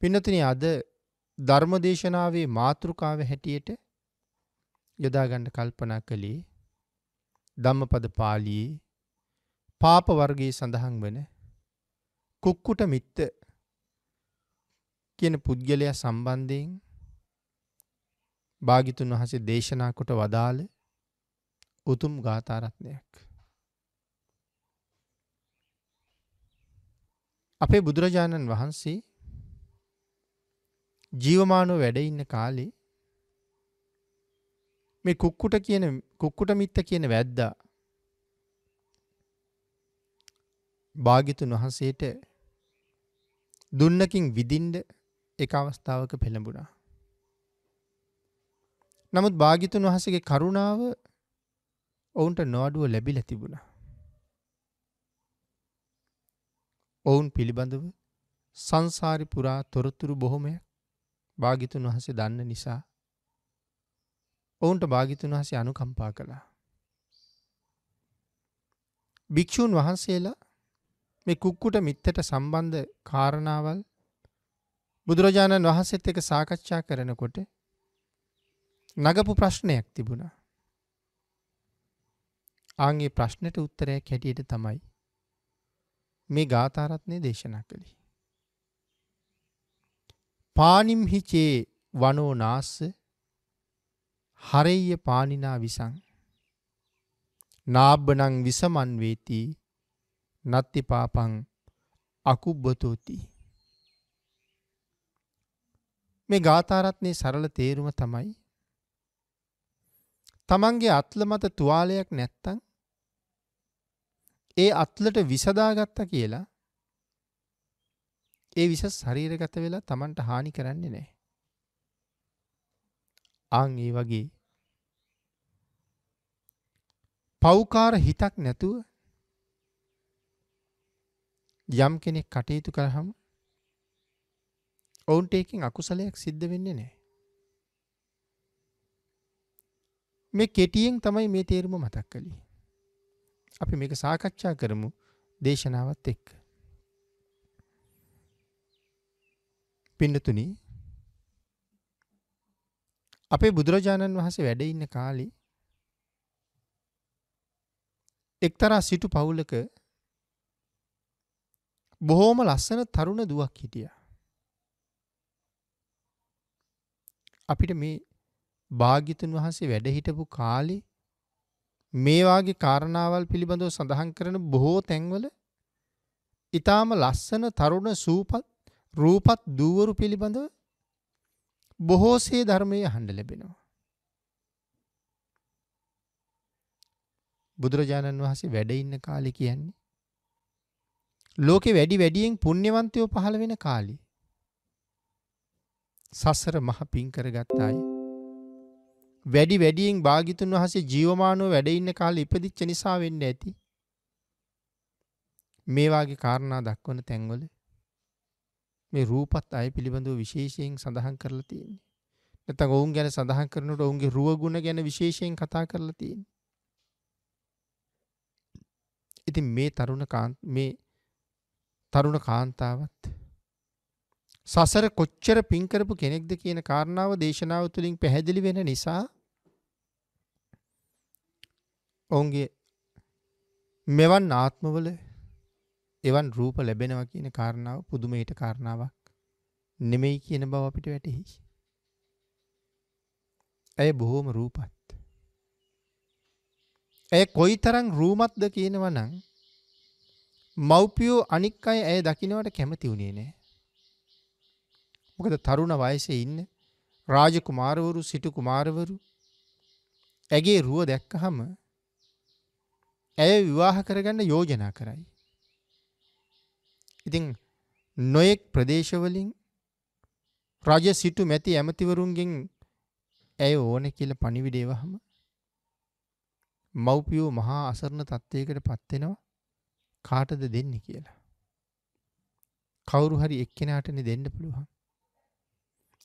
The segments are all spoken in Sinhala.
පින්නතින අද ධර්මදේශනාවේ මාතෘකාව හැටියට යොදාගන්න කල්පනා කළේ ධම්මපද පාලියේ පාප වර්ගයේ සඳහන් වන කුක්කුට මිත්ත කියන පුද්ගලයා සම්බන්ධයෙන් භාගිතුන් වහසේ දේශනා කොට වදාළ උතුම් ගාථාරත්නයක්. අපේ බුදුරජාණන් වහන්සේ ජීවමානව වැඩ ඉන්න කාලේ මේ කුක්කුට කියන කුක්කුට මිත්ත කියන වැද්දා භාගිතුන් වහන්සේට දුන්නකින් විදින්ඩ එක අවස්ථාවක පෙළඹුණා. නමුත් භාගිතුන් වහසගේ කරුණාව ඔවුන්ට නොඩුව ලැබිල තිබුණා. ඔවුන් පිළිබඳව සංසාරි පුරා තොරතුරු බොහොමයක් භාගිතුන් වහසේ දන්න නිසා ඔවුන්ට භාගිතුන් වහසේ අනුකම්පා කළා. භික්‍ෂූන් වහන්සේලා මේ කුක්කුට මිත්තට සම්බන්ධ කාරණාවල් බුදුරජාණන් වහන්සේත් එක සාකච්ඡා කරනකොට නගපු ප්‍රශ්නයක් තිබුණා. ආගේ ප්‍රශ්නයට උත්තරයක් හැටියට තමයි මේ ගාථාරත්නය දේශනා කළේ. පානිම්හිචේ වනෝ නාස්ස හරෙය පානිනා විසං නාබ්බනං විසමන් වේති නත්ති පාපං අකුබ්බතෝති මේ ගාථාරත්නය සරල තේරුම තමයි තමන්ගේ අත්ල මත තුවාලයක් නැත්තං ඒ අත්ලට විසදාගත්ත කියලා ඒ විස ශරීරගත වෙලා Tamanට හානි කරන්නේ නැහැ. ආන් ඒ වගේ පෞකාර හිතක් නැතුව යම් කෙනෙක් කටයුතු කරහම ඔවුන්ට ඒකින් අකුසලයක් සිද්ධ වෙන්නේ නෑ. මේ කෙටියෙන් තමයි මේ තේරුම මතක් කළේ. අපි මේක සාකච්ඡා කරමු දේශනාවත් එක්ක. පින්නතුනි අපේ බුදුරජාණන් වහන්සේ වැඩ ඉන්න කාලේ එක්තරා සිටු පවුලක බොහෝම ලස්සන තරුණ දුවක් හිටියා. අපිට මේ භාග්‍යතුන් වහන්සේ වැඩ හිටපු කාලේ මේ වාගේ කාරණාවල් පිළිබඳව සඳහන් කරන බොහෝ තැන්වල ඊටාම ලස්සන තරුණ සූපත් රූපත් දූවරු පිළිබඳව බොහෝසේ ධර්මයේ අහඬ ලැබෙනවා. බුදුරජාණන් වහන්සේ වැඩ ඉන්න කාලේ කියන්නේ ලෝකේ වැඩි වැඩියෙන් පුණ්‍යවන්තයෝ පහළ වෙන කාලේ සසර මහ පිං කරගත් අය වැඩි වැඩියෙන් භාග්‍යතුන් වහන්සේ ජීවමානව වැඩ ඉන්න කාලේ ඉපදිච්ච නිසා වෙන්න ඇති මේ වාගේ කාරණා දක්වන තැන්වල මේ රූපත් අය පිළිබඳව විශේෂයෙන් සඳහන් කරලා තියෙන්නේ. නැත්නම් ඔවුන් ගැන සඳහන් කරනකොට ඔවුන්ගේ රුව ගුණ ගැන විශේෂයෙන් කතා කරලා තියෙන්නේ. ඉතින් මේ තරුණ මේ තරුණ කාන්තාවත් සසර කොච්චර පින් කරපු කෙනෙක්ද කියන කාරණාව දේශනාව තුළින් පැහැදිලි වෙන නිසා ඔවුන්ගේ මෙවන් ආත්මවල එවන් රූප ලැබෙනවා කියන කාරණාව පුදුමයට කාරණාවක් නෙමෙයි කියන බව අපිට වැටහි. ඇය බොහෝම රූපත්. ඇය කොයිතරම් රූමත්ද කියනවා නම් මව්පියෝ අනික් අය ඇය දකින්නවට කැමති වුණේ නෑ. මොකද තරුණ වයසේ ඉන්න රාජකුමාරවරු සිටු කුමාරවරු ඇගේ රුව දැක්කහම ඇය විවාහ කරගන්න යෝජනා කරයි. ඉතින් නොයෙක් ප්‍රදේශවලින් රජ සිටු මැති ඇමතිවරුන්ගෙන් ඇය ඕන කියල පණිවිඩේවහම මව්පියෝ මහා අසරණ තත්ත්වයකට පත්වෙනවා කාටද දෙන්න කියලා. කවුරු හරි එක්කෙනටන දෙන්න පුළුවන්.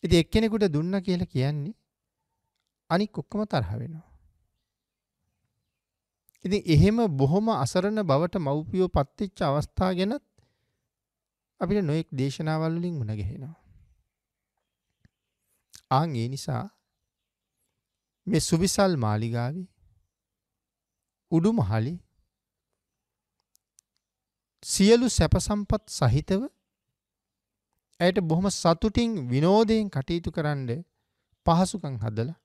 ඉති එක්කෙනෙකුට දුන්න කියලා කියන්නේ අනික් ඔක්කම තරහ වෙනවා. ඉති එහෙම බොහොම අසරණ බවට මව්පියෝ පත්තිච්ච අවස්ථා ගැනත් අපිට නොයෙක් දේශනාවල් වලින් මුණ ගැහෙනවා. ආන් ඒ නිසා මේ සුවිසල් මාලිගාවේ උඩු මහලේ සියලු සැප සම්පත් සහිතව ඇයට බොහොම සතුටින් විනෝදයෙන් කටයුතු කරන්න පහසුකම් හදලා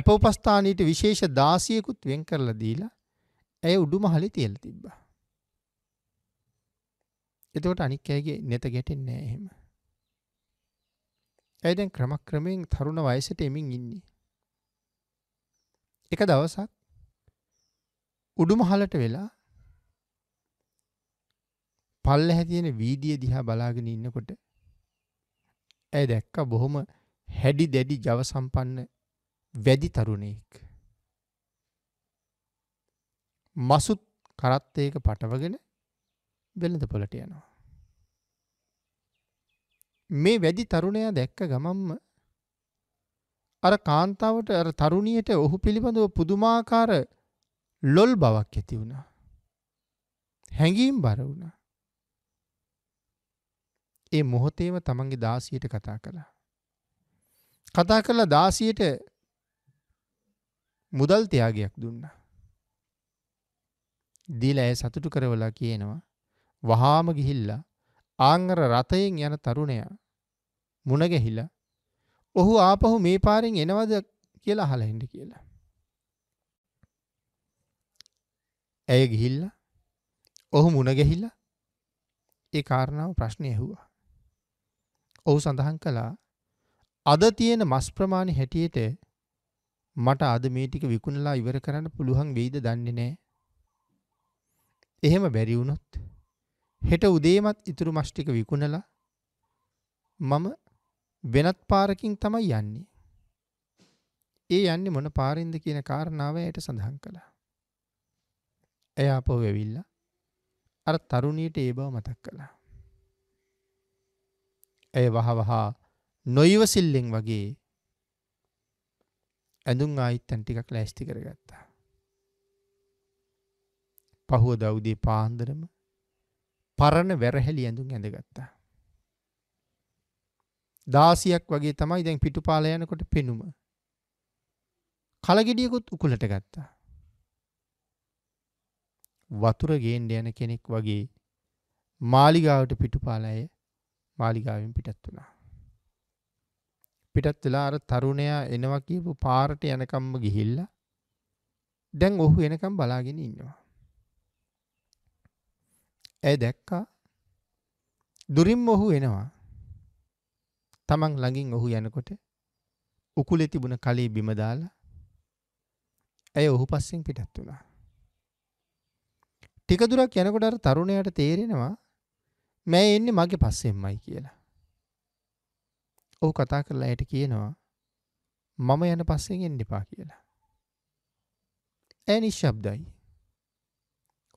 ඇප උපස්ථානීට විශේෂ දාසියකුත් වෙන් කරලා දීලා ඇය උඩු මහලේ තියලා තිබ්බා. එතකොට අනික් අයගේ නෙත ගැටෙන්නේ නැහැ එහෙම. ඇයි දැන් ක්‍රමක්‍රමයෙන් තරුණ වයසට එමින් ඉන්නේ. එක දවසක් උඩුමහලට වෙලා පල්ලෙහැ තියෙන වීදිය දිහා බලාගෙන ඉන්නකොට ඇය දැක්ක බොහොම හැඩි දැඩි ජව සම්පන්න වැඩි තරුණයෙක්. මසුත් කරත්තයක පටවගෙන වෙළඳ පොලට යනවා. මේ වැඩි තරුණයා දැක්ක ගමම්ම අර කාන්තාවට අර තරුණියට ඔහු පිළිබඳව පුදුමාකාර ලොල් බවක් ඇති වුණා. හැඟීම් බර වුණා. ඒ මොහොතේම තමන්ගේ දාසියට කතා කළා. කතා කළා දාසියට මුදල් තියාගයක් දුන්නා. දීලා ඇය සතුටු කරවලා කියනවා වහාම ගිහිල්ලා ආංගර රථයෙන් යන තරුණයා මුණ ගැහිලා ඔහු ආපහු මේ පාරෙන් එනවද කියලා අහලා හින්ද කියලා. ඇය ගිහිල්ලා ඔහු මුණ ගැහිලා ඒ කාරණාව ප්‍රශ්නේ ඇහුවා. ඔහු සඳහන් කළා අද තියෙන මස් ප්‍රමාණය හැටියට මට අද මේ ටික විකුණලා ඉවර කරන්න පුළුවන් වෙයිද දන්නේ නැහැ. එහෙම බැරි වුණොත් හෙට උදේමත් ඉතුරු මස් ටික විකුණලා මම වෙනත් පාරකින් තමයි යන්නේ. ඒ යන්නේ මොන පාරින්ද කියන කාරණාව ඇයට සඳහන් කළා. එයා අපව වෙවිල්ලා අර තරුණියට ඒ බව මතක් කළා. ඇය වහවහා නොයිවසිල්ලෙන් වගේ ඇඳුම් ආයිත්තැන් ටිකක් ලෑස්ති කරගත්තා. පහුව දෞදේ පාන්දරම පරණ වැරහැලි ඇඳුම් ඇඳගත්තා. දාසියක් වගේ තමයි දැන් පිටුපාල යනකොට පෙනුම. කලගෙඩියකුත් උකුලට ගත්තා. වතුර ගේන්ඩ යන කෙනෙක් වගේ මාලිගාවට පිටුපාලය මාලිගාවෙන් පිටත් වුණා. පිටත් වෙලා අර තරුණයා එනවා කියපු පාරට යනකම්ම ගිහිල්ලා දැන් ඔහු එනකම් බලාගෙන ඉන්නවා. ඇය දැක්කා දුරින්ම ඔහු එනවා. තමන් ළඟින් ඔහු යනකොට උකුලේ තිබුණ කලී බිම දාලා ඇය ඔහු පස්සෙන් පිටත් වුණා. ටික දුරක් යනකොට අර තරුණයාට තේරෙනවා මෑ එන්නේ මගේ පස්සෙන්මයි කියලා. ඔහු කතා කරලා ඇයට කියනවා මම යන පස්සෙන් එන්න එපා කියලා. ඇය නිශ්ශබ්දයි.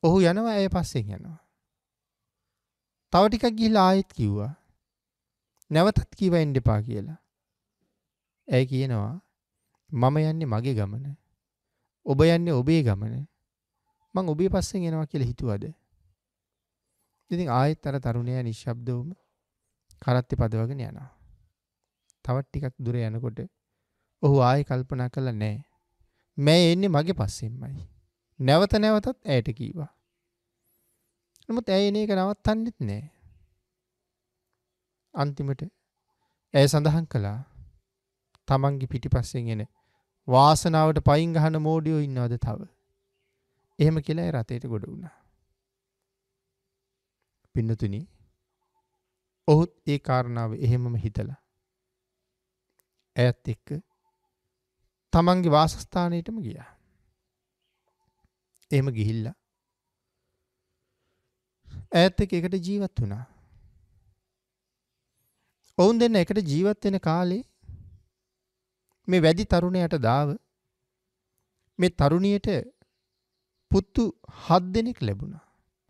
ඔහු යනවා ඇය පස්සෙන් යනවා. තව ටිකක් ගිහිලා ආයෙත් කිව්වා. නැවතත් කිව එන්න එපා කියලා. ඇයි කියනවා මම යන්නේ මගේ ගමන. ඔබ යන්නේ ඔබේ ගමන. මං ඔබේ පස්සෙන් එනවා කියලා හිතුවද? ඉතින් ආයෙත් අර තරුණයා නිශ්ශබ්දවම කරත්ති පදවගෙන යනවා. තවත් ටිකක් දුර යනකොට ඔහු ආයෙ කල්පනා කළා නෑ. මෑ එන්නේ මගේ පස්සෙන්මයි. නැවත නැවතත් ඇයට කීවා. නමුත් ඇය එන එක නවත්තන්නෙත් නෑ. අන්තිමට ඇය සඳහන් කළා තමන්ගේ පිටිපස්සෙන් එන වාසනාවට පයින් ගහන මෝඩියෝ ඉන්නවද තව. එහෙම කියලා ඇය රතේට ගොඩ වුණා. පින්නතුනි ඔහුත් ඒ කාරණාව එහෙමම හිතලා ඇයත් එක්ක තමන්ගේ වාසස්ථානයටම ගියා. එහෙම ගිහිල්ලා ඈත් එක්ක එකට ජීවත් වුණා. ඔවුන් දෙන්න එකට ජීවත් වෙන කාලේ මේ වැඩි තරුණයට දාව මේ තරුණියට පුත්තු 7 දෙනෙක් ලැබුණා.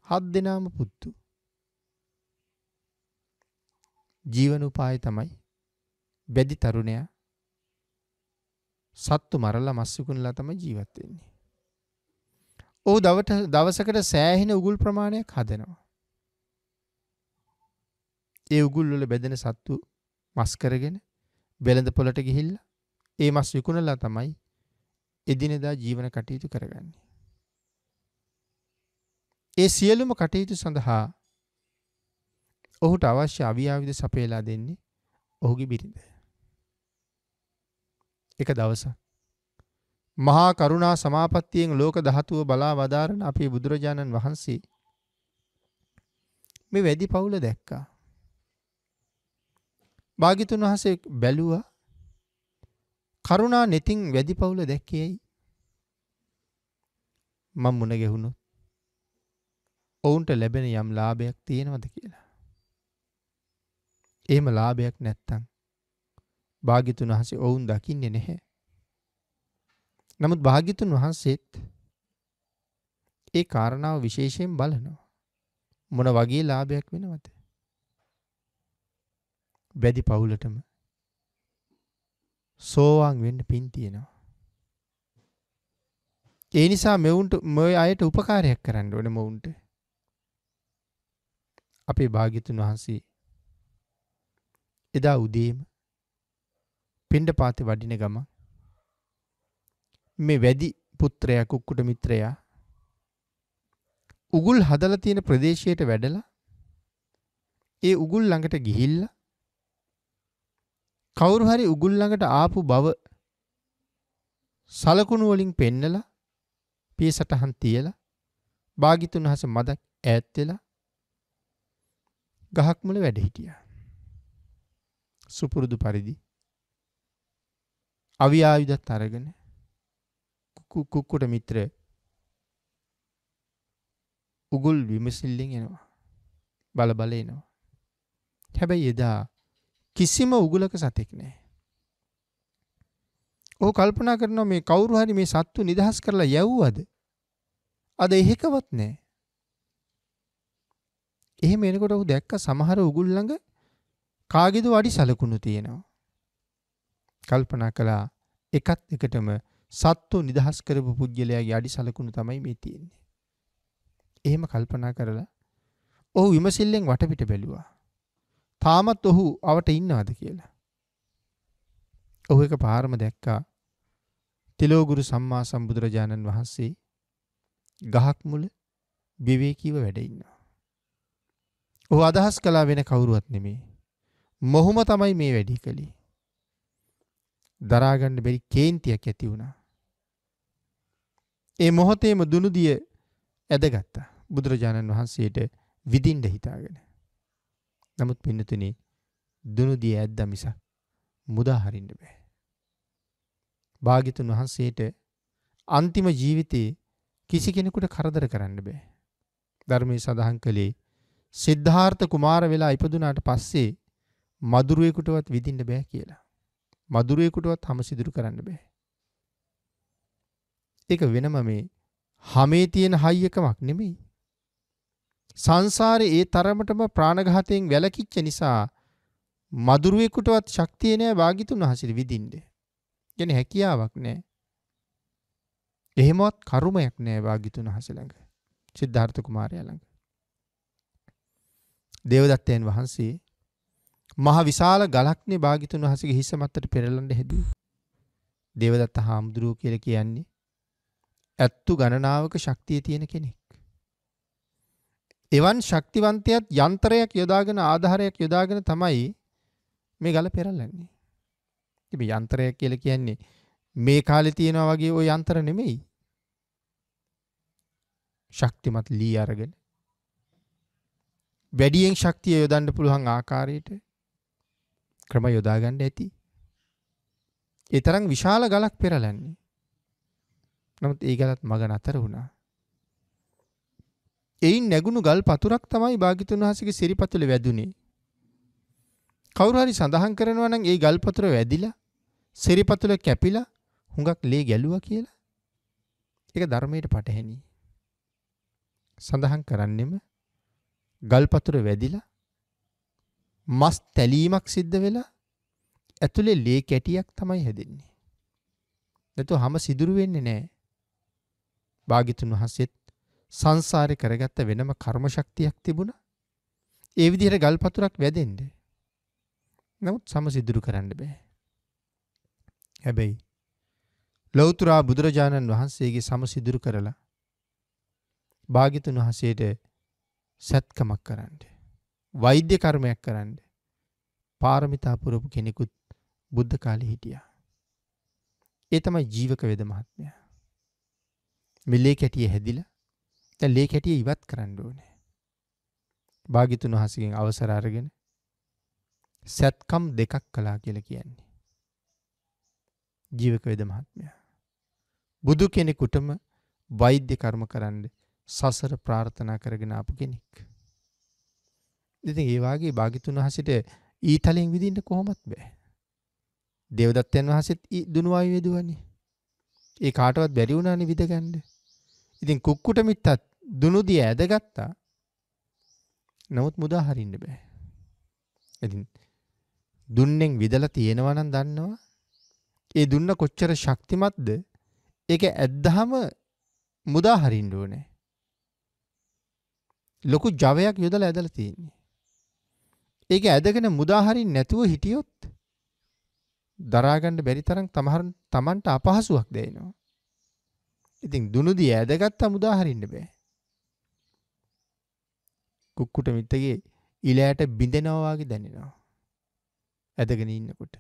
7 දෙනාම පුත්තු. ජීවන උපාය තමයි වැඩි තරුණයා සත්තු මරලා මස් විකුණලා තමයි ජීවත් වෙන්නේ. ඔහු දවට දවසකට සෑහෙන උගුල් ප්‍රමාණයක් හදනවා. ඒ උගුල්වල බැදෙන සත්තු මස් කරගෙන බෙළඳ පොලට ගිහිල්ල ඒ මස් විකුණලා තමයි එදිනෙදා ජීවන කටයුතු කරගන්නේ. ඒ සියලුම කටයුතු සඳහා ඔහුට අවශ්‍ය අවියාවිද සපේලා දෙන්නේ ඔහුගේ බිරිඳ. එක දවසක් මහා කරුණා සමාපත්තියෙන් ලෝක ධාතුව බලා වදාරන අපේ බුදුරජාණන් වහන්සේ මේ වැඩි පවුල දැක්කා. භාගිතුන් වහන්සේ බැලුවා කරුණා නෙතින් වැඩි පවුල දැක්කේයි. මම මුණ ගැහුණොත් ඔවුන්ට ලැබෙන යම් ලාභයක් තියෙනවද කියලා. එහෙම ලාභයක් නැත්තම් භාගිතුන් වහන්සේ ඔවුන් දකින්නේ නැහැ. නමුත් භාග්‍යතුන් වහන්සේත් ඒ කාරණාව විශේෂයෙන් බලනවා. මොන වගේ ලාභයක් වෙනවද? බැදි පවුලටම සෝවාන් වෙන්න පින් තියෙනවා. ඒ නිසා මෙවුන්ට මොය අයට උපකාරයක් කරන්න ඕන මොවුන්ට. අපේ භාගිතුන් වහන්සේ එදා උදේම පින්ඩ පාති වඩින ගම මේ වැඩි පුත්‍රයා කුක්කුට මිත්‍රයා උගුල් හදලා තියෙන ප්‍රදේශයට වැඩලා ඒ උගුල් ළඟට ගිහිල්ලා කවුරු හරි උගුල් ළඟට ආපු බව සලකුණු වලින් පෙන්නලා පියසටහන් තියලා භාගිතුන් හස මදක් ඈත් වෙලා ගහක් මුල වැඩ හිටියා. සුපුරුදු පරිදි අවි ආයුධත් අරගෙන කුක්කුට මිත්‍ර උගුල් විමසිල්ලෙන් එනවා බල බල එනවා හැබැයි එදා කිසිම උගුලක සතෙක් නෑ ඕ කල්පනා කරනවා මේ කවුරු හරි මේ සත්තු නිදහස් කරලා යැව්වද අද එහෙකවත් නෑ එහෙම එනකොට ඔහු දැක්ක සමහර උගුල් ළඟ කාගේද වඩි සලකුණු තියෙනවා කල්පනා කළා එකත් එකටම සත්තු නිදහස් කරපු පුද්ගලයාගේ අඩි සලකුණු තමයි මේ තියෙන්නේ. එහෙම කල්පනා කරලා ඔහු විමසිල්ලෙන් වටපිට බැලුවා. තාමත් ඔහු අවට ඉන්නවද කියලා. ඔහු එක පාරම දැක්කා තිලෝගුරු සම්මා සම්බුදුරජාණන් වහන්සේ ගහක් මුල විවේකීව වැඩ ඉන්නවා. ඔහු අදහස් කළා වෙන කවුරුවත් නෙමේ. මොහොම තමයි මේ වැඩි කළේ. දරාගන්න බැරි කේන්තියක් ඇති වුණා. ඒ මොහොතේම දුනුදිය ඇදගත්තා. බුදුරජාණන් වහන්සේට විඳින්න හිතාගෙන. නමුත් පින්නතුනි දුනුදිය ඇද්දා මිස මුදා හරින්න බෑ. භාග්‍යතුන් වහන්සේට අන්තිම ජීවිතේ කිසි කෙනෙකුට කරදර කරන්න බෑ. ධර්මයේ සඳහන් කළේ සිද්ධාර්ථ කුමාර වෙලා ඉපදුනාට පස්සේ මදුරුවෙකුටවත් විඳින්න බෑ කියලා. මදුරුවෙකුටවත් හමසිදුරු කරන්න බෑ. ඒක වෙනම මේ හැමේ තියෙන හයියකමක් නෙමෙයි. සංසාරේ ඒ තරමටම ප්‍රාණඝාතයෙන් වැළකිච්ච නිසා මදුරුවෙකුටවත් ශක්තිය නෑ වාගිතුන හසිර විඳින්න. කියන්නේ හැකියාවක් නෑ. එහෙමවත් කරුමයක් නෑ වාගිතුන හස ළඟ. සිද්ධාර්ථ කුමාරයා ළඟ. දේවදත්තයන් වහන්සේ මහ විශාල ගලක්නේ වාගිතුන හසගේ හිස මත්තට පෙරලන්න හැදුවේ. දේවදත්ත හාමුදුරුව කියලා කියන්නේ ඇත්තු ගණනාවක ශක්තිය තියෙන කෙනෙක්. එවන් ශක්තිවන්තයත් යන්ත්‍රයක් යොදාගෙන ආධාරයක් යොදාගෙන තමයි මේ ගල පෙරලන්නේ. ඉතින් යන්ත්‍රයක් කියලා කියන්නේ මේ කාලේ තියෙනා වගේ ওই යන්ත්‍ර නෙමෙයි. ශක්තිමත් ලී අරගෙන වැඩියෙන් ශක්තිය යොදන්න පුළුවන් ආකාරයට ක්‍රම යොදා ගන්න ඇති. ඒ තරම් විශාල ගලක් පෙරලන්නේ. නමුත් ඒ ගලත් මග නතර වුණා. එයින් නැගුණු ගල් පතුරක් තමයි භාගිතුන් වහන්සේගේ සිරිපතුල වැදුනේ. කවුරු හරි සඳහන් කරනවා නම් ඒ ගල් පතුර වැදිලා සිරිපතුල කැපිලා හුඟක් ලේ ගැලුවා කියලා. ඒක ධර්මයට පටහැනි. සඳහන් කරන්නෙම ගල් පතුර වැදිලා මස් තැලීමක් සිද්ධ වෙලා ඇතුලේ ලේ කැටියක් තමයි හැදෙන්නේ. නැතුව හැම සිදුරු වෙන්නේ නැහැ. භාගිතුන් වහන්සේත් සංසාරේ කරගත්ත වෙනම කර්ම ශක්තියක් තිබුණා. ඒ විදිහට ගල්පතුරක් වැදෙන්න. නමුත් සමසිදුරු කරන්න බෑ. හැබැයි ලෞතුරා බුදුරජාණන් වහන්සේගේ සමසිදුරු කරලා භාගිතුන් වහන්සේට සැත්කමක් කරන්න. වෛද්‍ය කර්මයක් කරන්න. පාරමිතා පුරපු කෙනෙකුත් බුද්ධ කාලේ හිටියා. ඒ තමයි ජීවක වේද මහත්මයා. මෙලේ කැටිය හැදිලා දැන් ලේ කැටිය ඉවත් කරන්න ඕනේ. භාග්‍යතුන් වහන්සේගෙන් අවසර අරගෙන සත්කම් දෙකක් කළා කියලා කියන්නේ. ජීවක වේද මහත්මයා. බුදු කෙනෙකුටම වෛද්‍ය කර්ම කරන්න සසර ප්‍රාර්ථනා කරගෙන ආපු කෙනෙක්. ඉතින් ඒ වාගේ භාග්‍යතුන් වහන්සේට ඊතලෙන් විඳින්න කොහොමත් බෑ. දේවදත්තයන් වහන්සේත් දුනුවායු වේදුවනේ. ඒ කාටවත් බැරි වුණානේ විඳගන්නේ. ඉතින් කුක්කුට මිත්තත් දුනුදිය ඇදගත්තා නමුත් මුදා හරින්න බෑ. ඉතින් දුන්නෙන් විදලා තියෙනවා නම් දන්නවා. ඒ දුන්න කොච්චර ශක්තිමත්ද? ඒක ඇද්දාම මුදා හරින්න ඕනේ. ලොකු ජවයක් යොදලා ඇදලා තියෙන්නේ. ඒක ඇදගෙන මුදා හරින්න නැතුව හිටියොත් දරා ගන්න බැරි තරම් තමහන් තමන්ට අපහසුයක් දැනෙනවා. ඉතින් දුනුදී ඇදගත් අමුදා හරින්න බෑ. කුක්කුට මිත්තගේ ඉලෑට බිඳෙනවා වගේ දැනෙනවා. ඇදගෙන ඉන්නකොට.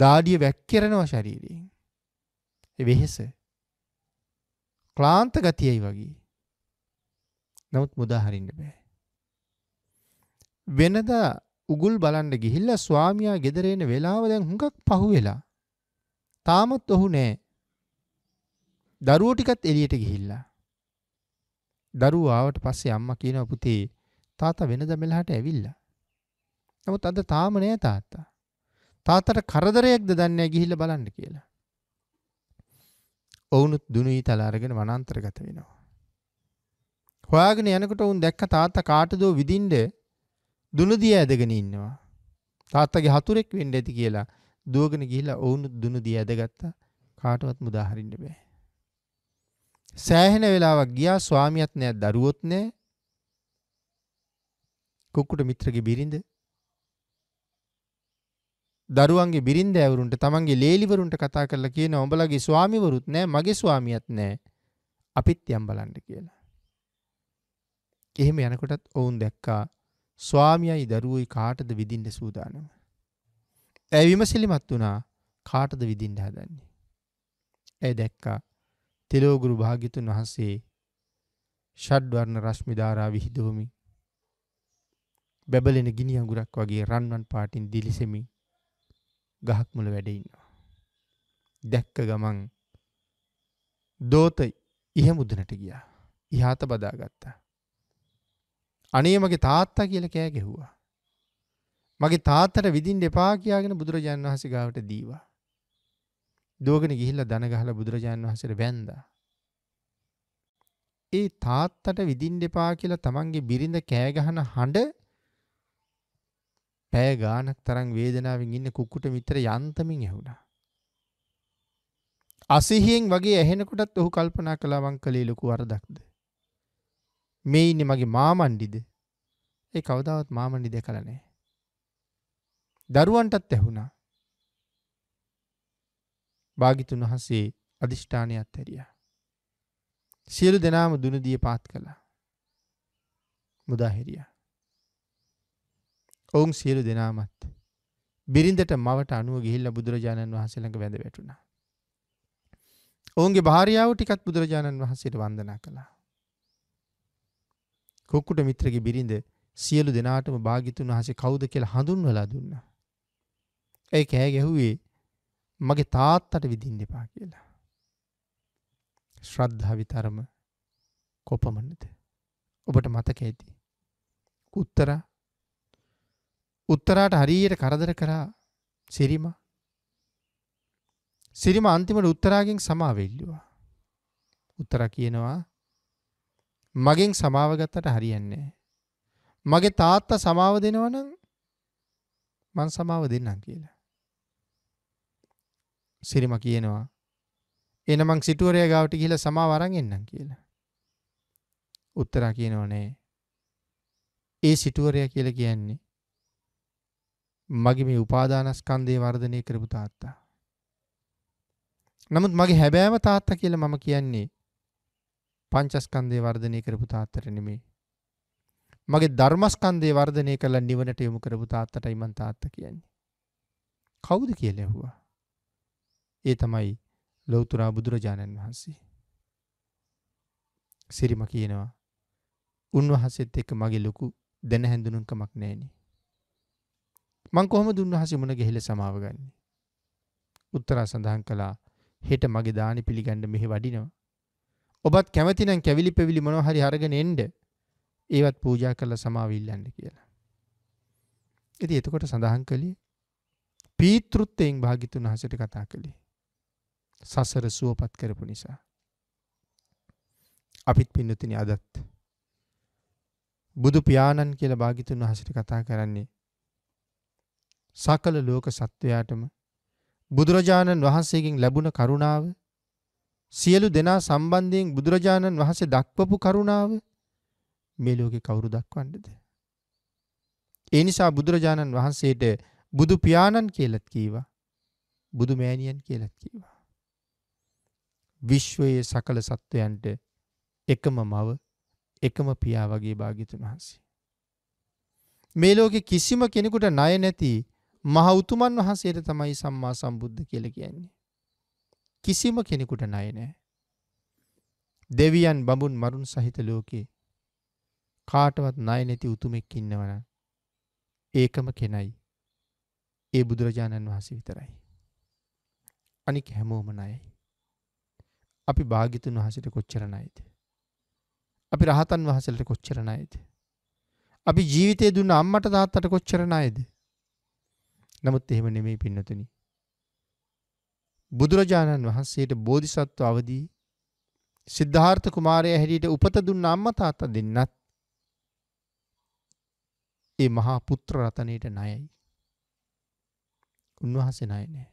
දාඩිය වැක්කිරනවා ශරීරයෙන්. ඒ වෙහෙස. ක්ලාන්ත ගතියයි වගේ. නමුත් මුදා හරින්න බෑ. වෙනදා උගුල් බලන්න ගිහිල්ලා ස්වාමියා ගෙදර එන වෙලාව දැන් හුඟක් පහු වෙලා. තාමත් ඔහු නෑ. දරුවෝ ටිකත් එළියට ගිහිල්ලා. දරුවෝ ආවට පස්සේ අම්මා කියනවා පුතේ තාත්තා වෙනද මෙලහට ඇවිල්ලා. නමුත් අද තාම නෑ තාත්තා. තාත්තට කරදරයක්ද දන්නේ ගිහිල්ලා බලන්න කියලා. ඔවුනුත් දුනුයි තල අරගෙන වනාන්තරගත වෙනවා. හොයාගෙන යනකොට ඔවුන් දැක්ක තාත්තා කාටදෝ විදින්ඩ දුනුදිය ඇදගෙන ඉන්නවා. තාත්තගේ හතුරෙක් වෙන්න ඇති කියලා දුවගෙන ගිහිලා ඔවුනුත් දුනුදිය ඇදගත්තා කාටවත් මුදාහරින්න බෑ. සෑහෙන වෙලාවක් ගියා ස්වාමියත් නෑ දරුවොත් නෑ කුක්කුට මිත්‍රගේ බිරිඳ දරුවන්ගේ බිරිඳ ඇවරුන්ට තමන්ගේ ලේලිවරුන්ට කතා කරලා කියන ඔඹලගේ ස්වාමිවරුත් නෑ මගේ ස්වාමියත් නෑ අපිත් යම් බලන්න කියලා. එහෙම යනකොටත් ඔවුන් දැක්කා ස්වාමියයි දරුවයි කාටද විඳින්න සූදානම. ඇය විමසිලිමත් වුණා කාටද විඳින්න හදන්නේ. ඇය දැක්කා තෙලෝගුරු භාග්‍යතුන් වහන්සේ ෂඩ්වර්ණ රශ්මි ධාරා විහිදුවමි. බැබලෙන ගිනි අඟුරක් වගේ රන්වන් පාටින් දිලිසෙමින් ගහක් මුල වැඩ ඉන්නවා. දැක්ක ගමන් දෝත ඉහමුදුනට ගියා. ඉහාත බදාගත්තා. අනේ මගේ තාත්තා කියලා කෑ ගැහුවා. මගේ තාත්තට විඳින්න එපා කියාගෙන බුදුරජාණන් වහන්සේ ගාවට දීවා. දුවගෙන ගිහිල්ලා දන ගහලා බුදුරජාණන් වහන්සේට වැඳා. ඒ තාත්තට විඳින්න එපා කියලා තමන්ගේ බිරිඳ කෑ ගහන හඬ පැය ගානක් තරම් වේදනාවෙන් ඉන්න කුක්කුට මිත්‍ර යන්තමින් ඇහුණා. අසිහියෙන් වගේ ඇහෙනකොටත් ඔහු කල්පනා කළා මං කලේ ලොකු වරදක්ද. මේ ඉන්නේ මගේ මාමණ්ඩිද? ඒ කවදාවත් මාමණ්ඩි දැකලා නැහැ. දරුවන්ටත් ඇහුණා. භාගිතුන් වහන්සේ අධිෂ්ඨානයක් හැරිය. සියලු දෙනාම දුනදිය පාත් කළා. මුදාහිරිය. ඔවුන් සියලු දෙනාමත් බිරිඳට මවට අනුව ගිහිල්ල බුදුරජාණන් වහන්සේළඟ වැඳ වැටුණා. ඔවුන්ගේ භාරියාව ටිකත් බුදුරජාණන් වහන්සේට වන්දනා කළා. කුක්කුට මිත්‍රගේ බිරිඳ සියලු දෙනාටම භාගිතුන් වහසේ කෞුද කියලා හඳුන්වලා දුන්න. ඇයි කෑ ගැහුවේ මගේ තාත්තට විදින්න එපා කියලා. ශ්‍රද්ධාවිතරම කොපමණද. ඔබට මතක ඇති. උත්තර උත්තරාට හරියට කරදර කරා සිරිම සිරිම අන්තිමට උත්තරාගෙන් සමාවෙල්ලවා. උත්තර කියනවා මගෙන් සමාවගත්තට හරියන්නේ. මගේ තාත්තා සමාව දෙනවනම් මං සමාව දෙන්නම් කියලා. සිරිම කියනවා එන මං සිටුවරය ගාවට ගිහිලා සමාව අරන් එන්නම් කියලා. උත්තරා කියනෝ නෑ. ඒ සිටුවරය කියලා කියන්නේ මගේ මේ උපාදානස්කන්ධේ වර්ධනය කරපු තාත්තා. නමුත් මගේ හැබෑව තාත්තා කියලා මම කියන්නේ පංචස්කන්ධේ වර්ධනය කරපු තාත්තට නෙමෙයි. මගේ ධර්මස්කන්ධේ වර්ධනය කළ නිවනට යොමු කරපු තාත්තටයි මං තාත්තා කියන්නේ. කවුද කියලා ඇහුවා. ඒ තමයි ලෞතුරා බුදුරජාණන් වහන්සේ. සිරිම කියනවා උන්වහන්සේත් එක්ක මගේ ලොකු දැන හැඳුනුම්කමක් නැහෙනි. මං කොහොමද උන්වහන්සේ මුණ ගැහිලා සමාව ගන්නෙ? උත්තර සඳහන් කළා හෙට මගේ දානි පිළිගන්න මෙහි වඩිනවා. ඔබත් කැමතිනම් කැවිලි පෙවිලි මොනවා හරි අරගෙන එන්න. ඒවත් පූජා කරලා සමාව ඉල්ලන්න කියලා. ඉතින් එතකොට සඳහන් කළේ පීතෘත්වයෙන් භාග්‍යතුන් වහන්සේට කතා කළේ. සසර සුවපත් කරපු නිසා. අපිත් පින්නතින අදත්. බුදු පියාණන් කියල භාගිතුන් වහසිට කතා කරන්නේ. සකල ලෝක සත්වයාටම බුදුරජාණන් වහන්සේගෙන් ලැබුණ කරුණාව සියලු දෙනා සම්බන්ධයෙන් බුදුරජාණන් වහන්සේ දක්වපු කරුණාව මේ ලෝකෙ කවුරු දක්වන්නද. ඒ නිසා බුදුරජාණන් වහන්සේට බුදු පියාණන් කියලත් කීවා බුදු මෑණියන් කියලත් කීවා. විශ්වයේ සකල සත්වයන්ට එකම මව එකම පියා වගේ භාග්‍යතුන් වහන්සේ. මේ ලෝකේ කිසිම කෙනෙකුට ණය නැති මහ උතුමන් වහන්සේට තමයි සම්මා සම්බුද්ධ කියලා කියන්නේ. කිසිම කෙනෙකුට ණය නැහැ. දෙවියන් බඹුන් මරුන් සහිත ලෝකේ කාටවත් ණය නැති උතුමෙක් ඉන්නවනම් ඒකම කෙනයි. ඒ බුදුරජාණන් වහන්සේ විතරයි. අනික හැමෝම ණයයි. අපි භාගිතුන් වහසට කොච්චරණයිද. අපි රහතන් වහසලට කොච්චරණයිද. අපි ජීවිතය දුන්න අම්මට තාත්තට කොච්චරණයිද. නමුත් එහෙම නෙමෙයි පින්නතුනි. බුදුරජාණන් වහන්සේට බෝධිසත්ව අවදී සිද්ධාර්ථ කුමාරය හැරියට උපත දුන්න අම්ම තාත්ත දෙන්නත් ඒ මහා පුත්‍ර රතනයට නයයි. උන්වහස නය නෑ.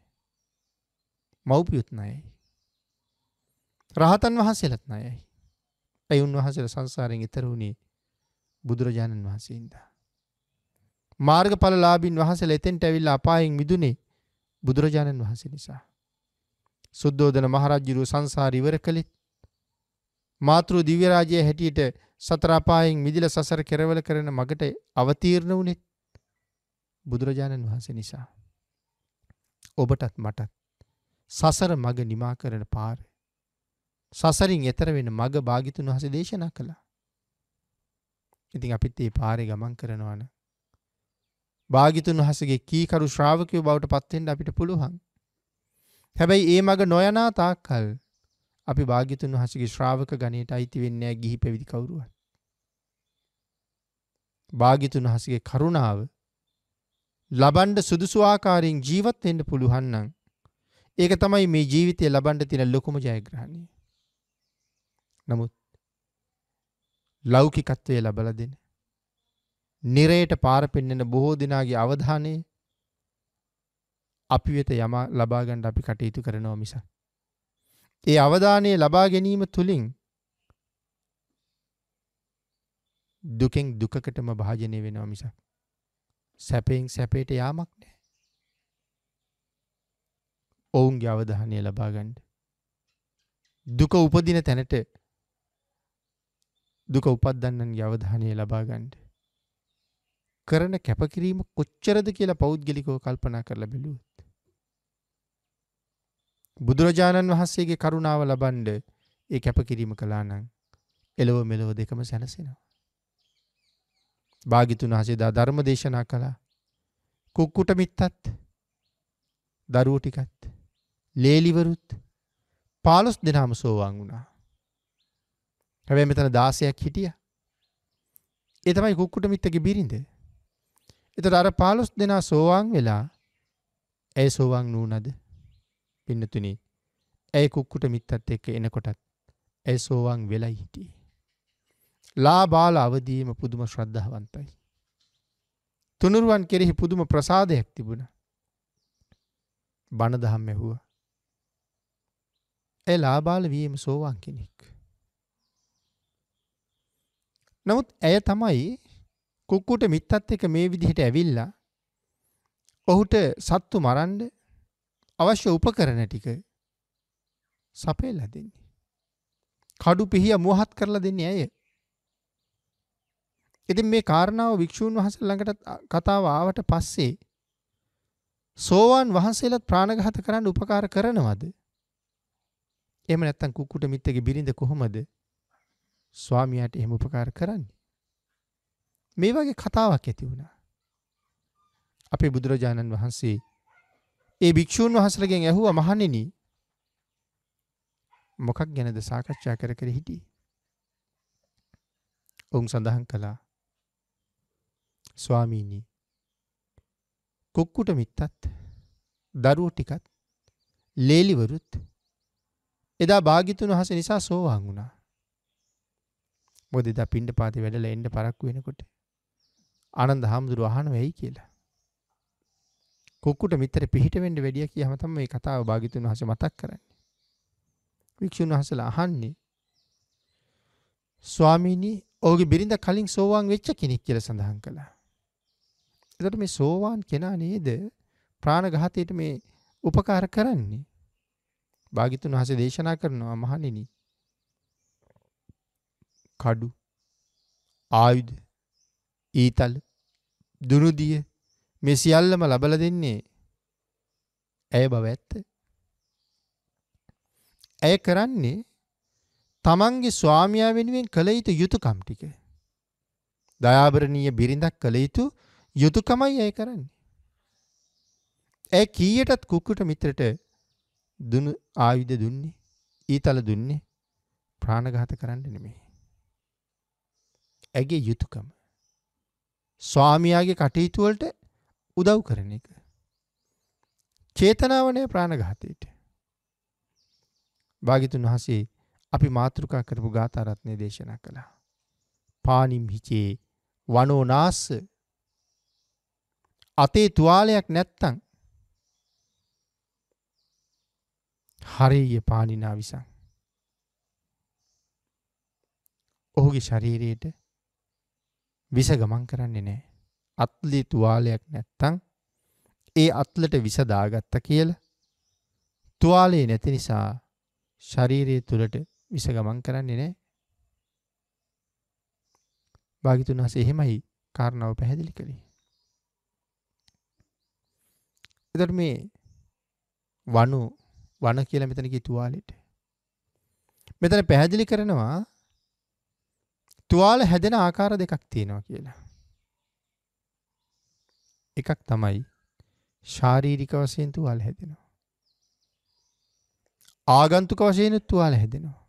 මව්පියුත් නයයි. රහතන් වහන්සේලත් ණයයි. ඇයි උන්වහන්සේලා සංසාරයෙන් එතර වුණේ බුදුරජාණන් වහන්සේින්දා. මාර්ගඵලලාභින් වහන්සේලා එතෙන්ට ඇවිල්ලා අපායෙන් මිදුනේ බුදුරජාණන් වහන්සේ නිසා. සුද්ධෝදන මහරජුරුව සංසාර ඉවර කළෙත් මාතෘ දිව්‍ය රාජයේ හැටියට සතර අපායෙන් මිදලා සසර කෙරවල කරන මගට අවතීර්ණ වුණෙත් බුදුරජාණන් වහන්සේ නිසා. ඔබටත් මටත් සසර මග නිමා කරන පාරේ සසරින් එතර වෙන මග භාගිතුන් වහස දේශනා කළා. ඉතින් අපිත් ඒ පාරේ ගමන් කරනවන. භාගිතුන් වහසගේ කීකරු ශ්‍රාවකය බවට පත්වෙන්ට අපිට පුළුවන්. හැබැයි ඒ මඟ නොයනා තාක්කල් අපි භාගිතුන් වහසගේ ශ්‍රාවක ගණයට අයිති වෙන්න ගිහි පැවිදි කවුරුවත්. භාගිතුන් වහසගේ කරුණාව ලබන්ඩ සුදුසු ආකාරයෙන් ජීවත් වෙන්න පුළුවන් නම් ඒක තමයි මේ ජීවිතය ලබන්ඩ තියෙන ලොකුම ජයග්‍රහණය. නමුත් ලෞකිකත්වය ලබල දෙන. නිරයට පාරපෙන්න්නන බොහෝ දෙනාගේ අවධානයේ අපි වෙත යම ලබාගණ්ඩ අපි කටයුතු කරනවා මිස. ඒ අවධානය ලබා ගැනීම තුළින් දුකෙන් දුකකටම භාජනය වෙනවා මිසක්. සැපයෙන් සැපේට යාමක් නෑ. ඔවුන්ගේ අවධානය ලබාගණ්ඩ. දුක උපදින තැනට දුක උපද්දන්නන්ගේ අවධානය ලබා ගන්න. කරන කැපකිරීම කොච්චරද කියලා පෞද්ගලිකව කල්පනා කරලා බැලුවොත්. බුදුරජාණන් වහන්සේගේ කරුණාව ලබන්ඩ ඒ කැපකිරීම කළා නම් එලොව මෙලොව දෙකම සැනසෙනවා. භාගිතුන් වහසේදා ධර්ම දේශනා කළා. කුක්කුට මිත්තත් දරුවෝ ටිකත් ලේලිවරුත් පාලොස් දෙනාම සෝවාන් වුණා. හැබැයි මෙතන 16ක් හිටියා. ඒ තමයි කුක්කුට මිත්තගේ බිරිඳ. එතකොට අර 15 දෙනා සෝවාන් වෙලා ඇයි සෝවාන් නුනද? පින්නතුනි. ඇයි කුක්කුට මිත්තත් එක්ක එනකොටත් ඇයි සෝවාන් වෙලයි හිටියේ. ලා බාල අවදීම පුදුම ශ්‍රද්ධාවන්තයි. තුනුරුවන් කෙරෙහි පුදුම ප්‍රසාදයක් තිබුණා. බණ දහම් ඇහුවා. ඒ ලාබාල වීම සෝවාන් කෙනෙක්. නමුත් ඇය තමයි කුක්කුට මිත්තත් එක මේ විදිහට ඇවිල්ලා ඔහුට සත්තු මරන්ඩ අවශ්‍ය උපකරන ටික සපේලා දෙන්නේ. කඩු පිහිය මුවහත් කරලා දෙන්නේ ඇය. ඉතින් මේ කාරණාව වික්ෂූන් වහස ළඟට කතාව ආවට පස්සේ සෝවාන් වහන්සේලත් ප්‍රාණඝාත කරන්න උපකාර කරනවද? එහෙම නැත්නම් කුක්කුට මිත්තගේ බිරිඳ කොහොමද? ස්වාමියාට එහෙම උපකාර කරන්නේ. මේ වගේ කතාවක් ඇති වුණා. අපේ බුදුරජාණන් වහන්සේ ඒ භික්‍ෂූන් වහසරගෙන් ඇහුව මහණෙනි මොකක් ගැනද සාකච්ඡා කර කර හිටිය. ඔවුන් සඳහන් කළා ස්වාමීණී කොක්කුට මිත්තත් දරුව ටිකත් ලේලිවරුත් එදා භාගිතුන් වහස නිසා සෝවාන් වුණා මොකද එදා පිණ්ඩපාතේ වැඩලා එන්න පරක්කු වෙනකොට ආනන්ද හාමුදුරුව අහන වෙයි කියලා. කුක්කුට මිත්‍තර පිහිට වෙන්න වැඩිය කියහම තමයි මේ කතාව භාග්‍යතුන් වහන්සේ මතක් කරන්නේ. වික්ෂුන් වහන්සේලා අහන්නේ ස්වාමීනි ඔහුගේ බිරිඳ කලින් සෝවාන් වෙච්ච කෙනෙක් කියලා සඳහන් කළා. එතකොට මේ සෝවාන් කෙනා නේද ප්‍රාණඝාතයට මේ උපකාර කරන්නේ. භාග්‍යතුන් වහන්සේ දේශනා කරනවා මහණෙනි කඩු ආයුධ ඊතල් දුනුදිය මේ සියල්ලම ලබල දෙන්නේ ඇය බව ඇත්ත. ඇය කරන්නේ තමන්ගේ ස්වාමයා වෙනුවෙන් කළ යුතු යුතුකම් ටික. දයාබරණීය බිරිඳක් කළ යුතු යුතුකමයි ඇය කරන්නේ. ඇය කීයටත් කුක්කුට මිත්‍රට දුනු ආයුධ දුන්නේ ඊතල දුන්නේ ප්‍රාණඝාත කරන්න නෙමෙයි. ඇගේ යුතුයකම ස්වාමියාගේ කටයුතු වලට උදව් කරන එක චේතනාවනේ ප්‍රාණඝාතයට භාග්‍යතුන් වහන්සේ අපි මාතෘකා කරපු ගාථා රත්නේ දේශනා කළා පානිම් හිචේ වනෝ නාස්ස අතේ තුවාලයක් නැත්තං හරිය පානිනා විසං ඔහුගේ ශරීරයට විස ගමන් කරන්නේ නෑ. අත්ලි තුවාලයක් නැත්තං ඒ අත්ලට විස දාගත්ත කියල තුවාලේ නැති නිසා ශරීරය තුළට විස ගමන් කරන්නේ නෑ. භාගිතුන් වහස එහෙමයි කාරණාව පැහැදිලි කළේ. එතට මේ වනු වන කියල මෙතනකි තුවාලෙට. මෙතන පැහැදිලි කරනවා තුවාල හැදෙන ආකාර දෙකක් තියෙනවා කියලා. එකක් තමයි ශාරීරික වශයෙන් තුවාල හැදෙනවා. ආගන්තුක වශයෙන් තුවාල හැදෙනවා.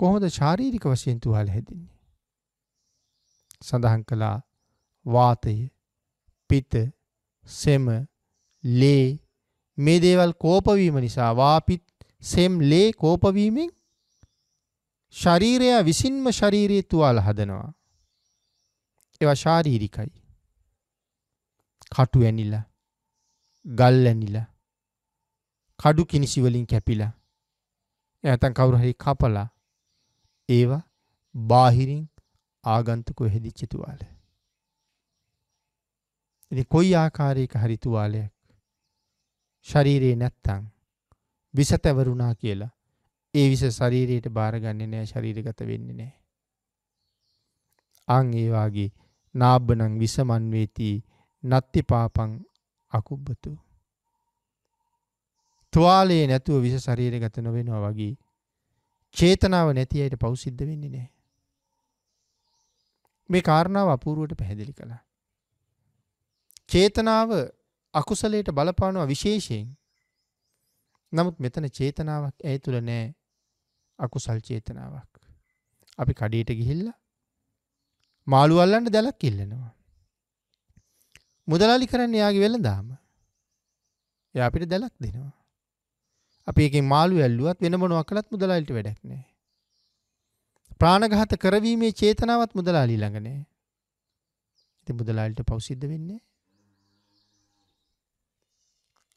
කොහොමද ශාරීරික වශයෙන් තුවාල හැදෙන්නේ? සඳහන් කළා වාතය, පිත, සෙම, ලේ මේ දේවල් කෝපවීම නිසා වාපිත් සෙම් ලේ කෝපවීමෙන් ශරීරය විසින්ම ශරීරයේ තුවාල හදනවා. ඒවා ශාරීරිකයි. කටු ඇනිලා, ගල් ඇනිලා, කඩු කිනිසි වලින් කැපිලා, නැත්නම් කවුරු හරි කපලා ඒවා බාහිරින් ආගන්තුකව හැදිච්ච තුවාල. ඉතින් කොයි ආකාරයක හරි තුවාලයක් ශරීරේ නැත්තම් විසතැවරුණා කියලා ඒ විස ශරීරයට බාරගන්නේ නෑ ශරීරගත වෙන්නේ නෑ. අං ඒවාගේ නාබ්බනං විසමන්වේතිී නත්ති පාපං අකුබ්බතු. තුවාලයේ නැතුව විස ශරීරගත නොවෙනවා වගේ චේතනාව නැති අයට පෞසිද්ධ වෙන්නේ නෑ. මේ කාරණාව අපූරුවට පැහැදිලි කළා. චේතනාව අකුසලයට බලපානවා විශේෂයෙන් නමුත් මෙතන චේතනාවක් ඇය තුළ නෑ අකුසල් චේතනාවක්. අපි කඩේට ගිහිල්ල මාළුවල්ලන්න දැලක් ඉල්ලෙනවා. මුදලාලි කරන්න යාගේ වෙල දාම. එය අපිට දැලක් දෙනවා. අපි එක මාළු ඇල්ලුවත් වෙන මොනව කළත් මුදලාලිට වැඩක් නෑ. ප්‍රාණඝාත කරවීමේ චේතනාවත් මුදලාලි ළඟනේ. ඉතින් මුදලාලිට පෞසිද්ධ වෙන්නේ.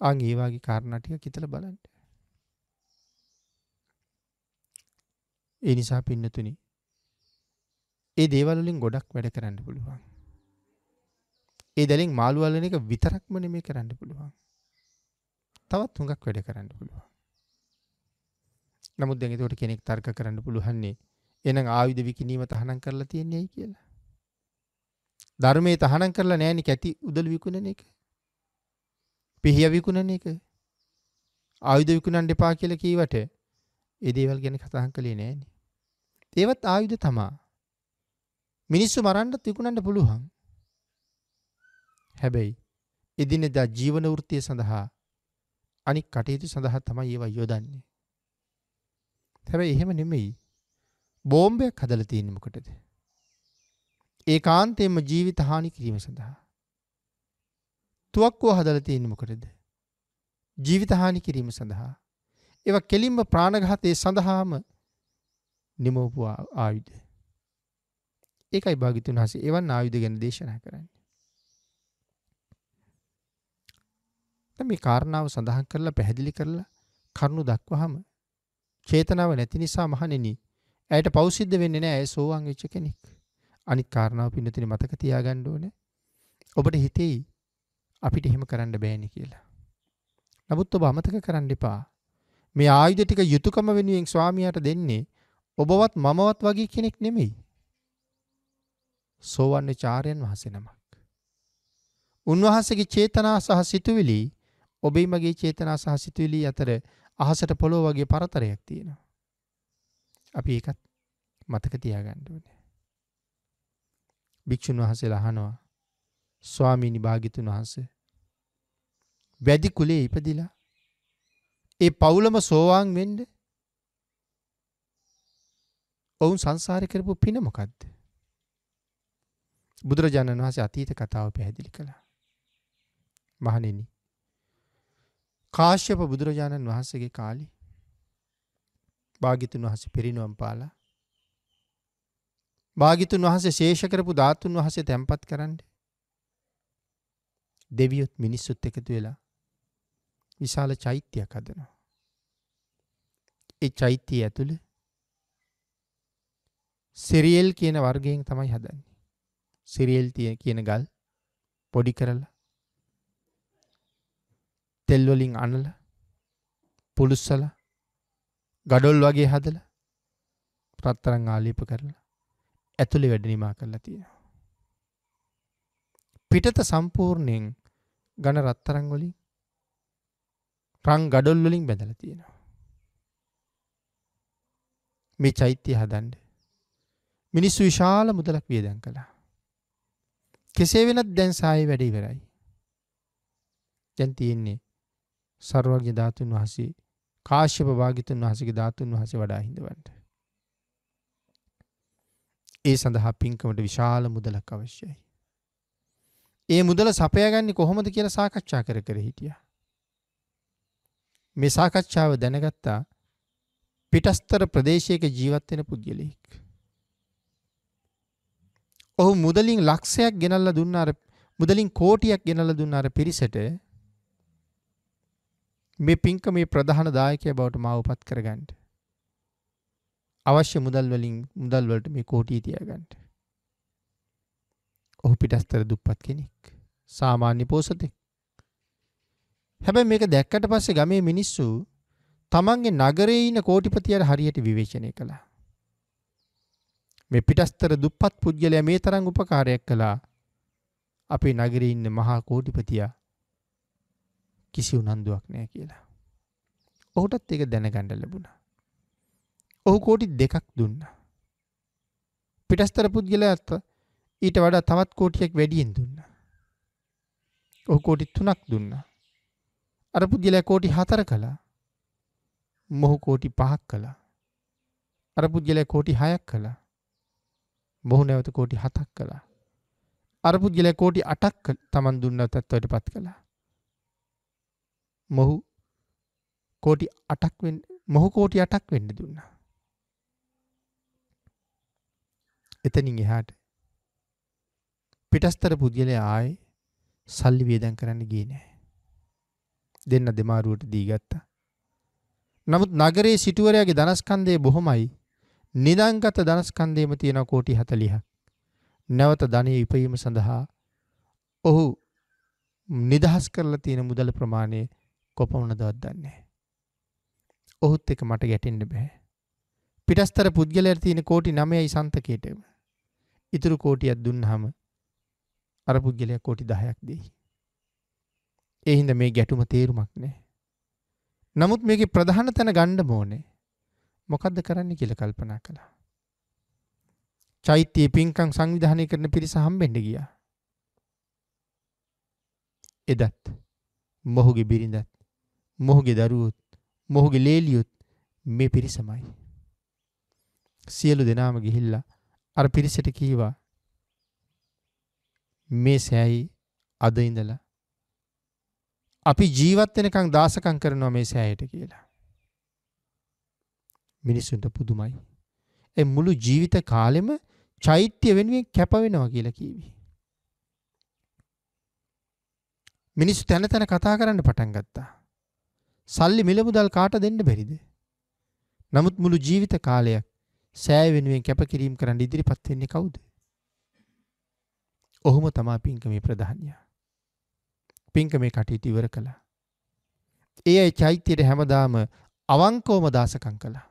අන් ඒ වගේ කාරණා ටික කිතලා බලන්න. ඒ නිසා පින්නතුනි ඒ දේවල් වලින් ගොඩක් වැඩ කරන්න පුළුවන්. ඒ දැලින් මාළු අල්ලන එක විතරක්ම නෙමෙයි කරන්න පුළුවන්. තවත් හුඟක් වැඩ කරන්න පුළුවන්. නමුත් දැන් ඒකට කෙනෙක් තර්ක කරන්න පුළුවන්නේ එහෙනම් ආයුධ විකිනීම තහනම් කරලා තියන්නේ ඇයි කියලා. ධර්මයේ තහනම් කරලා නැහෙනි කැටි උදල් විකුණන එක. පිහිය විකුණන එක. ආයුධ විකුණන්න එපා කියලා කීවට ඒ දේවල් ගැන කතා කළේ නෑනේ. ඒවත් ආයුධ තමා. මිනිස්සු මරන්නත් විකුණන්න පුළුවන්. හැබැයි එදිනෙදා ජීවන වෘත්තිය සඳහා අනික් කටයුතු සඳහා තමයි ඒවා යොදන්නේ. හැබැයි එහෙම නෙමෙයි. බෝම්බයක් හදලා තියෙන්නේ මොකටද? ඒකාන්තයෙන්ම ජීවිත හානි කිරීම සඳහා. තුවක්කුව හදලා තියෙන්නේ මොකටද? ජීවිත හානි කිරීම සඳහා. ඒවා කෙලින්ම ප්‍රාණඝාතයේ සඳහාම නිමවපු ආයුධ. ඒකයි භාග්‍යතුන් වහන්සේ එවන් ආයුධ ගැන දේශනා කරන්නේ. දැන් මේ කාරණාව සඳහන් කරලා පැහැදිලි කරලා කරුණු දක්වහම චේතනාව නැති නිසා මහණෙනි ඇයට පෞසිද්ධ වෙන්නේ නැහැ ඇය සෝවාන් වෙච්ච කෙනෙක්. අනිත් කාරණාව පින්නතින මතක තියාගන්න ඕනේ. ඔබට හිතෙයි අපිට එහෙම කරන්න බෑනේ කියලා. නමුත් ඔබ අමතක කරන්න එපා. මේ ආයුධ ටික යුතුයකම වෙනුවෙන් ස්වාමියාට දෙන්නේ ඔබවත් මමවත් වගේ කෙනෙක් නෙමෙයි. සෝවන්නේ චාර්යන් වහන්සේ නමක්. උන්වහන්සේගේ චේතනා සහ සිතුවිලි ඔබේ මගේ චේතනා සහ සිතුවිලි අතර අහසට පොළොව වගේ පරතරයක් තියෙනවා. අපි ඒකත් මතක තියාගන්න ඕනේ. භික්ෂුන් වහන්සේලා අහනවා ස්වාමීනි භාග්‍යතුන් වහන්සේ වැඩි කුලේ ඉපදිලා ඒ පවුලම සෝවාන් වෙන්ඩ ඔවුන් සංසාර කරපු පින මොකක්ද. බුදුරජාණන් වහස අතීත කතාව පැහැදිලි කළා. මහනෙන කාශ්‍යප බුදුරජාණන් වහන්සගේ කාලි භාගිතුන් වහස පිරිනුවම් පාලා භාගිතුන් වහසේ ශේෂකරපු ධාතුන් වහසේ තැන්පත් කරන්න දෙවියොත් මිනිස්සුත් එකතු වෙලා විශාල චෛත්‍යයක් හදනවා. ඒ චෛත්‍යය ඇතුළ සිරියල් කියන වර්ගයෙන් තමයි හදන්නේ. සිරියල් තිය කියන ගල් පොඩි කරලා තෙල් වලින් අනලා පුළුස්සලා ගඩොල් වගේ හදලා රත්තරන් ආලේප කරලා ඇතුලේ වැඩ නිමා කරලා තියෙනවා. පිටත සම්පූර්ණයෙන් ඝන රත්තරන් වලින් රං ගඩොල් වලින් බැඳලා තියෙනවා. මේ චෛත්‍ය හදන්න. මිනිස්සු විශාල මුදලක් වියදම් කළා. කෙසේ වෙනත් දැන් සායේ වැඩ ඉවරයි. දැන් තියෙන්නේ සර්වඥ ධාතුන් වහන්සේ කාශ්‍යප භාග්‍යතුන් වහන්සේගේ ධාතුන් වහන්සේ වඩා හිඳවන්න. ඒ සඳහා පින්කමට විශාල මුදලක් අවශ්‍යයි. ඒ මුදල සපයගන්නේ කොහොමද කියලා සාකච්ඡා කර කර හිටියා. මේ සාකච්ඡාව දැනගත්තා පිටස්තර ප්‍රදේශයක ජීවත් වෙන පුද්ගලයෙක්. ඔහු මුදලින් ලක්ෂයක් ගෙනල්ලා දුන්න අර මුදලින් කෝටියක් ගෙනල්ලා දුන්න අර පිරිසට මේ පින්ක මේ ප්‍රධාන දායකයා බවට මාවපත් කරගන්න. අවශ්‍ය මුදල් වලින් මුදල් වලට මේ කෝටිය තියාගන්න. ඔහු පිටස්තර දුප්පත් කෙනෙක්. සාමාන්‍ය පෝසතෙක්. හැබැයි මේක දැක්කට පස්සේ ගමේ මිනිස්සු තමන්ගේ නගරේ ඉන්න කෝටිපතියට හරියට විවේචනය කළා. මේ පිටස්තර දුප්පත් පුද්ගලයා මේ තරම් උපකාරයක් කළා. අපේ නගරේ ඉන්න මහා කෝටිපතියා කිසි උනන්දුවක් නැහැ කියලා. ඔහුටත් ඒක දැනගන්න ලැබුණා. ඔහු කෝටි දෙකක් දුන්නා. පිටස්තර පුද්ගලයාත් ඊට වඩා තවත් කෝටියක් වැඩියෙන් දුන්නා. ඔහු කෝටි 3ක් දුන්නා. අර පුද්ගලයා කෝටි 4 කළා. මොහු කෝටි 5ක් කළා. අර පුද්ගලයා කෝටි 6ක් කළා. මොහු නැවත කෝටි 7ක් කළා. අර පුද්ගලයා කෝටි 8ක් තමන් දුන්න තත්ත්වයටපත් කළා. මොහු කෝටි 8ක් වෙන්න මොහු කෝටි 8ක් වෙන්න දුන්නා. එතනින් එහාට පිටස්තර පුද්ගලයා ආයේ සල්ලි වියදම් කරන්න ගියේ නැහැ. දෙන්න දෙමාරුවට දී ගත්තා. නමුත් නගරේ සිටුවරයාගේ ධනස්කන්දය බොහොමයි නිදංගත ධනස්කන්දේම තියෙන කෝටි හතලිහක්. නැවත ධනය ඉපයීම සඳහා ඔහු නිදහස් කරලා තියෙන මුදල ප්‍රමාණය කොපමණ දවත් දන්නේ. ඔහුත් එක මට ගැටෙන්න්න බැහැ. පිටස්තර පුද්ගලයට තියෙන කෝටි නමයයි සන්තකේටම. ඉතුරු කෝටියක් දුන්න හම අර පුද්ගලයක් කෝටි දහයක් දෙෙහි. එහින්ද මේ ගැටුම තේරුමක් නෑ. නමුත් මේක ප්‍රධාන තැන ගණ්ඩ මෝනේ මොකක්ද කරන්න කියල කල්පනා කළා. චෛත්‍යය පින්කං සංවිධානය කරන පිරිස හම්බෙන්ඩ ගිය. එදත් මොහුගේ බිරිඳත් මොහුගේ දරුවොත් මොහුගේ ලේලියුත් මේ පිරිසමයි. සියලු දෙනාම ගිහිල්ලා අර පිරිසට කීවා මේ සෑයි අද ඉඳලා අපි ජීවත් වෙනකන් දාසකම් කරනවා මේ සෑයට කියලා. මිනිස්සුන්ට පුදුමයි. ඒ මුළු ජීවිත කාලෙම චෛත්‍ය වෙනුවෙන් කැප වෙනවා කියලා කීවි. මිනිස්සු තැන තැන කතා කරන්න පටන් ගත්තා. සල්ලි මිල මුදල් කාට දෙන්න බැරිද? නමුත් මුළු ජීවිත කාලයක් සෑය වෙනුවෙන් කැපකිරීම කරන්න ඉදිරිපත් වෙන්නේ කවුද? ඔහුම තමයි පින්කමේ ප්‍රධානියා. පින්කමේ කටයුතු ඉවර කළා. ඒ අය චෛත්‍යයට හැමදාම අවංකවම දාසකම් කළා.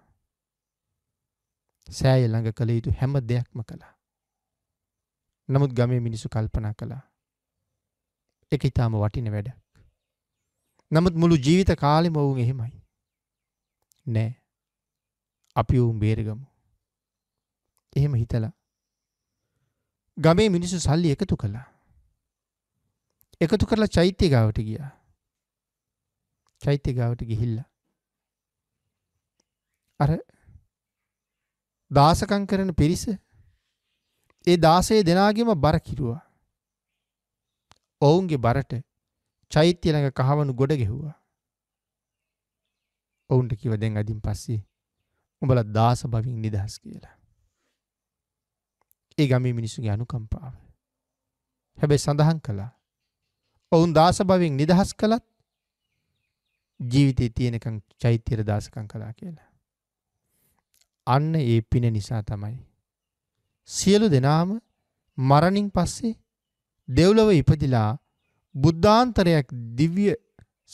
සෑය ළඟ කළ යුතු හැම දෙයක්ම කළා. නමුත් ගමේ මිනිසු කල්පනා කළා. ඒක ඊටාම වටින වැඩක්. නමුත් මුළු ජීවිත කාලෙම වුන් එහෙමයි. නෑ. අපි වුන් බේරගමු. එහෙම හිතලා ගමේ මිනිසු සල්ලි එකතු කළා. එකතු කරලා චෛත්‍ය ගාවට ගියා. චෛත්‍ය ගාවට ගිහිල්ලා. අර දාසකම් කරන පිරිස ඒ 16 දෙනාගෙම බර කිරුවා. ඔවුන්ගේ බරට චෛත්‍ය ළඟ කහවණු ගොඩ ගෙව්වා. ඔවුන්ට කිව දැන් අදින් පස්සේ උඹලා දාස භවින් නිදහස් කියලා. ඒ ගමේ මිනිසුන්ගේ අනුකම්පාව. හැබැයි සඳහන් කළා ඔවුන් දාස භවෙන් නිදහස් කළත් ජීවිතේ තියෙනකම් චෛත්‍යර දාසකම් කළා කියලා. අන්න ඒ පින නිසා තමයි. සියලු දෙනාම මරණින් පස්සේ දෙව්ලොව ඉපදිලා බුද්ධාන්තරයක් දිව්‍ය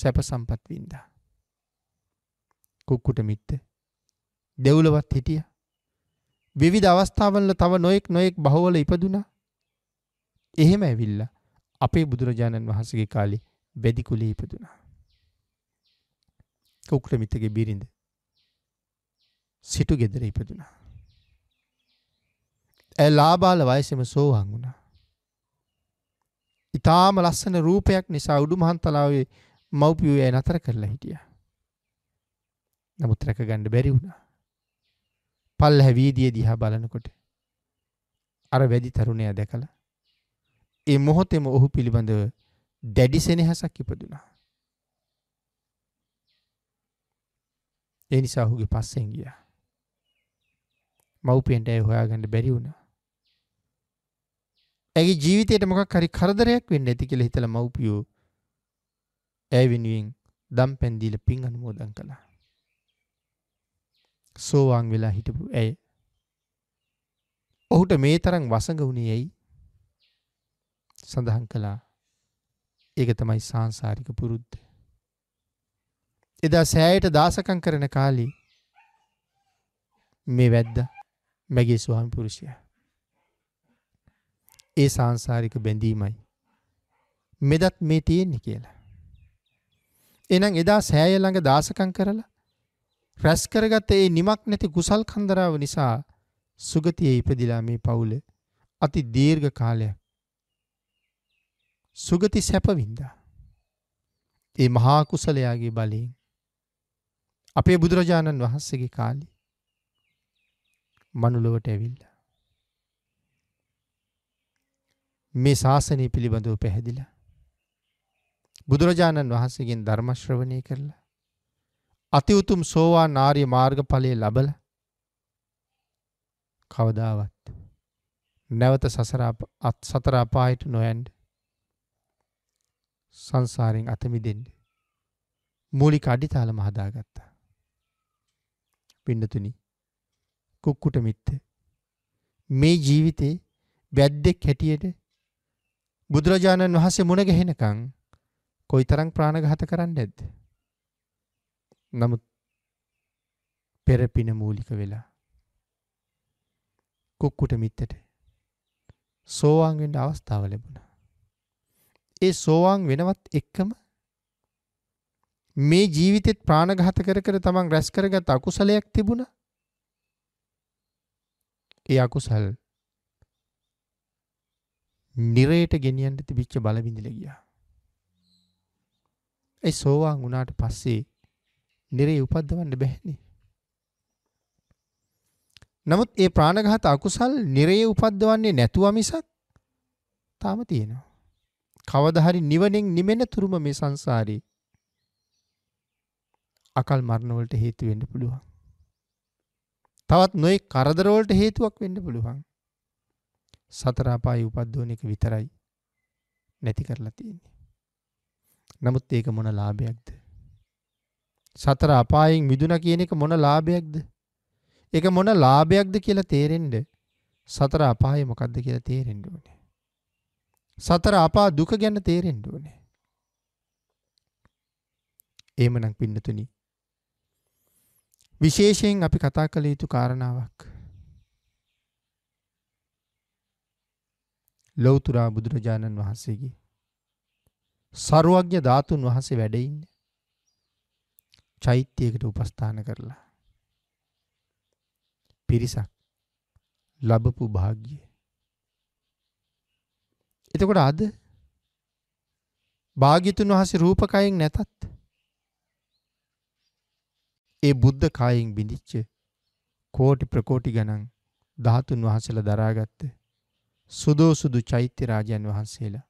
සැප සම්පත් වින්දා. කුක්කුට මිත්ත දෙව්ලොවත් හිටිය. විවිධ අවස්ථාවල තව නොයෙක් නොයෙක් බහවල ඉපදුනා. එහෙම ඇවිල්ලා අපේ බුදුරජාණන් වහන්සගේ කාලේ වැදිකුලේ ඉපදුනා. උක්‍රමිතගේ බිරිඳ සිටු ගෙදර ඉපදුනා. ඇ ලාබාල වයසම සෝහන් වුණා. ඉතාම ලස්සන රූපයක් නිසා උඩු මහන්තලාවේ මව්පියූ ඇ නතර කරලා හිටිය. නමුත් රැක ගණ්ඩ බැරි වුණා. පල් හැවීදිය දිහා බලනකොට අර වැදි තරුණය දැකලා ඒ මොහොතෙම ඔහු පිළිබඳව දැඩි සෙනෙහසක් ඉපදුනා. ඒ නිසා ඔහුගේ පස්සෙන් ගියා. මව්පියන්ට ඇය හොයාගන්න බැරි වුණා. ඇගේ ජීවිතයට මොකක් හරි කරදරයක් වෙන්න ඇති කියලා හිතලා මව්පියෝ ඇය වෙනුවෙන් දම් පැන් දීලා පින් අනුමෝදන් කළා. සෝවාන් වෙලා හිටපු ඇය ඔහුට මේ තරම් වසඟ වුණේ ඇයි? සඳහන් කළා ඒක තමයි සංසාරික පුරුද්ධ. එදා සෑයට දාසකම් කරන කාලී මේ වැද්ද මැගේ ස්වාමි පුරුෂය. ඒ සංසාරික බැඳීමයි. මෙදත් මේ තියෙන්නේ කියලා. එනම් එදා සෑය ළඟ දාසකම් කරලා රැස් කරගත ඒ නිමක් නැති කුසල් කන්දරාව නිසා සුගතියේ ඉපදිලා මේ පවුල අති දීර්ඝ කාලයක් සුගති සැපවින්දා. ඒ මහා කුසලයාගේ බලයෙන් අපේ බුදුරජාණන් වහන්සේගේ කාලි මනුලොවට ඇවිල්ල. මේ ශාසනය පිළිබඳව පැහැදිල. බුදුරජාණන් වහන්සේගෙන් ධර්මශ්‍රවණය කරලා අතිඋතුම් සෝවා නාරය මාර්ග පලය ලබල කවදාවත් නැවත සසර අත් සතරාපායට නොයන්ඩ සංසාරයෙන් අතමිදෙන්ඩ. මූලික අඩිතාලම හදාගත්තා. පින්නතුනි කුක්කුට මිත්ත. මේ ජීවිතේ වැද්දෙක් හැටියට බුදුරජාණන් වහන්සේ මුණගැහෙනකං කොයි තරං ප්‍රාණගහත කරන්න ඇද්ද. නමුත් පෙරපින මූලික වෙලා. කුක්කුට මිත්තට සෝවාන්ගෙන්ට අවස්ථාව ලැබුණා. ඒ සෝවාන් වෙනවත් එක්කම මේ ජීවිතෙත් ප්‍රාණඝාත කර කර තමන් රැස් කරගත් අකුසලයක් තිබුණා. ඒ අකුසල් නිරයට ගෙනියන්න තිබිච්ච බලවිඳිල ගියා. ඒ සෝවාන් වුණාට පස්සේ නිරේ උපද්දවන්න බැහැනේ. නමුත් ඒ ප්‍රාණඝාත අකුසල් නිරේ උපද්දවන්නේ නැතුව මිසක් තාම තියෙනවා. කවදා හරි නිවනෙන් නිමෙන තුරුම මේ සංසාරේ අකල් මරණ වලට හේතු වෙන්න පුළුවන්. තවත් නොයෙක් කරදර වලට හේතුවක් වෙන්න පුළුවන්. සතර අපායේ උපද්දෝන එක විතරයි නැති කරලා තියෙන්නේ. නමුත් ඒක මොන ලාභයක්ද? සතර අපායෙන් මිදුණා කියන එක මොන ලාභයක්ද? ඒක මොන ලාභයක්ද කියලා තේරෙන්න සතර අපාය මොකක්ද කියලා තේරෙන්න ඕනේ. සතර අපා දුක ගැන තේරෙන්න ඕනේ. එහෙමනම් පින්නතුනි විශේෂයෙන් අපි කතා කළ යුතු කාරණාවක් ලෞතර බුදුරජාණන් වහන්සේගේ සරුවඥ ධාතුන් වහන්සේ වැඩ ඉන්නේ චෛත්‍යයකට උපස්ථාන කරලා පිරිසක් ලැබපු භාග්‍යය එතකොට අද භාග්‍යතුන් වහන්සේ රූපකයෙන් නැතත් ඒ බුද්ධ කායෙන් බිඳිච්ච කෝටි ප්‍රකෝටි ගණන් ධාතුන් වහන්සේලා දරාගත්ත සුදෝසුදු චෛත්‍ය රාජයන් වහන්සේලා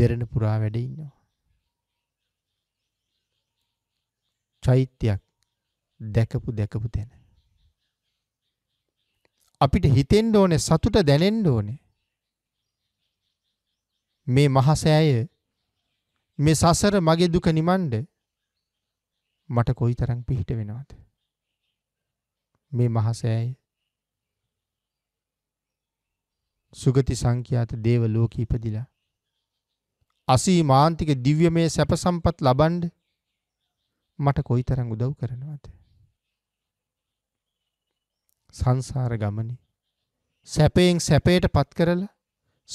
දෙරණ පුරා වැඩ ඉන්නවා. චෛත්‍යයක් දැකපු දැකපු තැන අපිට හිතෙන්න ඕනේ සතුට දැනෙන්න ඕනේ. මේ මහසෑය මේ සසර මගේ දුක නිමන්ඩ මට කොයි තරං පිහිට වෙනවාද. මේ මහසෑය සුගති සංඛ්‍යාත දේව ලෝක ඉපදිලා. අසී මාන්තික දිව්‍ය මේ සැපසම්පත් ලබන්ඩ මට කොයි තරං උදව් කරනවාද. සංසාර ගමනේ සැපයෙන් සැපයට පත් කරලා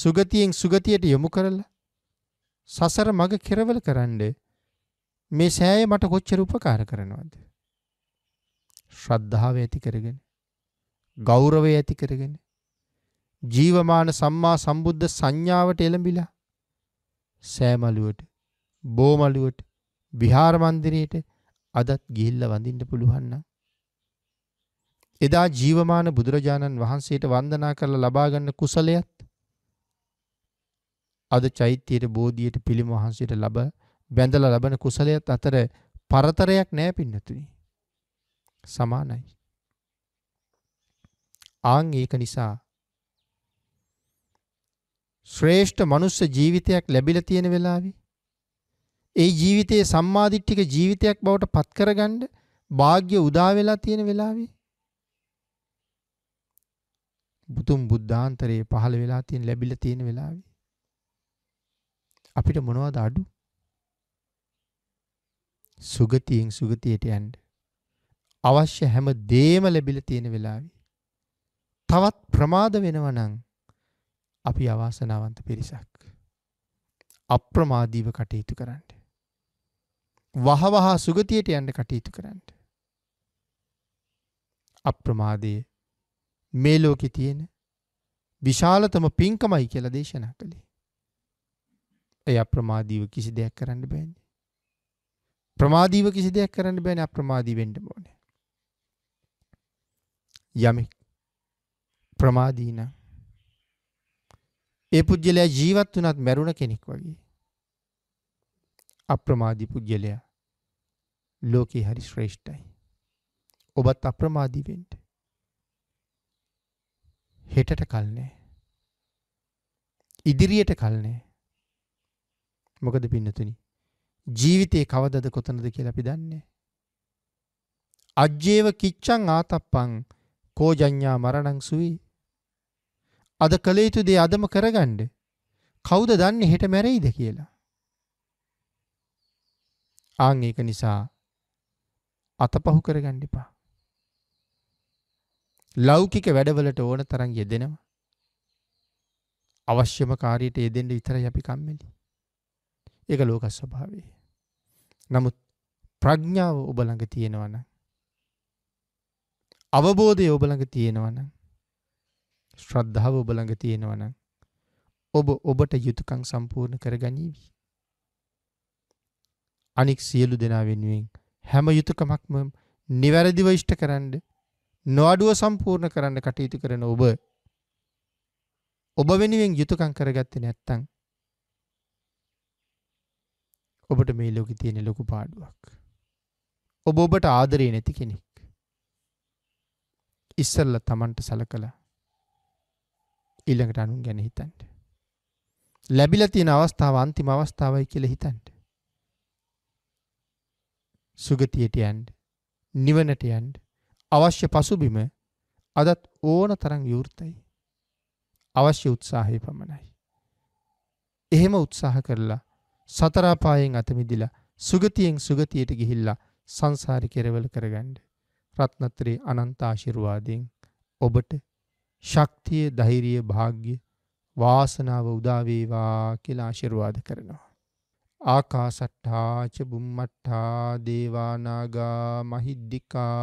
සුගතියෙන් සුගතියට යොමු කරලා සසර මග කෙරවල කරන්නේ මේ සෑය මට කොච්චර උපකාර කරනවද ශ්‍රද්ධාව ඇති කරගෙන ගෞරවය ඇති කරගෙන ජීවමාන සම්මා සම්බුද්ධ සංඥාවට එළඹිලා සෑමලුවට බෝමලුවට විහාර මන්දිරයට අදත් ගිහිල්ලා වඳින්න පුළුවන් නම් එදා ජීවමාන බුදුරජාණන් වහන්සේට වන්දනා කරලා ලබාගන්න කුසලයත් අද චෛත්‍යයට බෝධියට පිළිම වහන්සේට ලබ බැඳලා ලබන කුසලයත් අතර පරතරයක් නෑ පින්නතුනි. සමානයි. ආන් ඒක නිසා ශ්‍රේෂ්ඨ මනුස්ස ජීවිතයක් ලැබිලා තියෙන වෙලාවේ ඒ ජීවිතයේ සම්මාදිට්ඨික ජීවිතයක් බවට පත් කරගන්න වාග්ය උදා වෙලා තියෙන වෙලාවේ බුදුන් බුද්ධාන්තරයේ පහළ වෙලා තියෙන ලැබිලා තියෙන වෙලාවේ අපිට මොනවද අඩු? සුගතියෙන් සුගතියට යන්න අවශ්‍ය හැම දෙයක්ම ලැබිලා තියෙන වෙලාවේ තවත් ප්‍රමාද වෙනවා නම් අපි අවාසනාවන්ත පිරිසක්. අප්‍රමාදීව කටයුතු කරන්න. වහවහා සුගතියට යන්න කටයුතු කරන්න. අප්‍රමාදයේ මේ ලෝකෙ තියෙන විශාලතම පින්කමයි කියලා දේශනා කළේ. එය අප්‍රමාදීව කිසි දෙයක් කරන්න බෑනේ. ප්‍රමාදීව කිසි දෙයක් කරන්න බෑනේ අප්‍රමාදී වෙන්න ඕනේ. යමෙක් ප්‍රමාදී නම් ඒ පුද්ගලයා ජීවත් වුණත් මැරුණ කෙනෙක් වගේ. අප්‍රමාදී පුද්ගලයා ලෝකේ හරි ශ්‍රේෂ්ඨයි. ඔබත් අප්‍රමාදී වෙන්න. හෙටට කල් නෑ. ඉදිරියට කල් නෑ. මොකද පින්නතුනි. ජීවිතයේ කවදද කොතනද කියලා අපි දන්නේ. අජ්‍යේව කිච්චං ආතප්පං කෝජඤ්ඤා මරණං සුයි. අද කළ යුතු දේ අදම කරගන්න. කවුද දන්නේ හෙට මැරෙයිද කියලා. ආන් ඒක නිසා අතපහු කරගන්න එපා. ලෞකික වැඩවලට ඕන තරන් යෙදෙනවා. අවශ්‍යම කාරයට යෙදෙන්ට විතර යපි කම්මෙලි. එක ලෝකස් ස්වභාවේ. නමුත් ප්‍රඥාව ඔබළඟ තියෙනවන. අවබෝධය ඔබළඟ තියෙනවන. ශ්‍රද්ධාව ඔබළඟ තියෙනවන. ඔබ ඔබට යුතුකං සම්පූර්ණ කරගනීවී. අනික් සියලු දෙනා වෙනුවෙන් හැම යුතුකමක්ම නිවැරදිව ඉෂ්ට කරන්න නොඅඩුව සම්පූර්ණ කරන්න කටයුතු කරන ඔබ ඔබ වෙනුවෙන් යුතුයකම් කරගත්තේ නැත්නම් ඔබට මේ ලෝකේ තියෙන ලොකු පාඩුවක්. ඔබ ඔබට ආදරේ නැති කෙනෙක්. ඉස්සල්ලා Tamanට සලකලා ඊළඟට අනුන් ගැන හිතන්න. ලැබිලා තියෙන අවස්ථාව අන්තිම අවස්ථාවයි කියලා හිතන්න. සුගතියට යන්න, නිවනට යන්න අවශ්‍ය පසුබිම අදත් ඕන තරම් විවෘතයි. අවශ්‍ය උත්සාහය පමණයි. එහෙම උත්සාහ කරලා සතර පායෙන් අත මිදිලා සුගතියෙන් සුගතියට ගිහිල්ලා සංසාරේ කෙරවල කරගන්න. රත්නත්‍රේ අනන්ත ආශිර්වාදයෙන් ඔබට ශක්තිය, ධෛර්යය, වාග්ය, වාසනාව උදා වේවා කියලා ආශිර්වාද කරනවා. ආකාසට්ටා ච බුම්මට්ටා දේවානාගා මහිද්దికා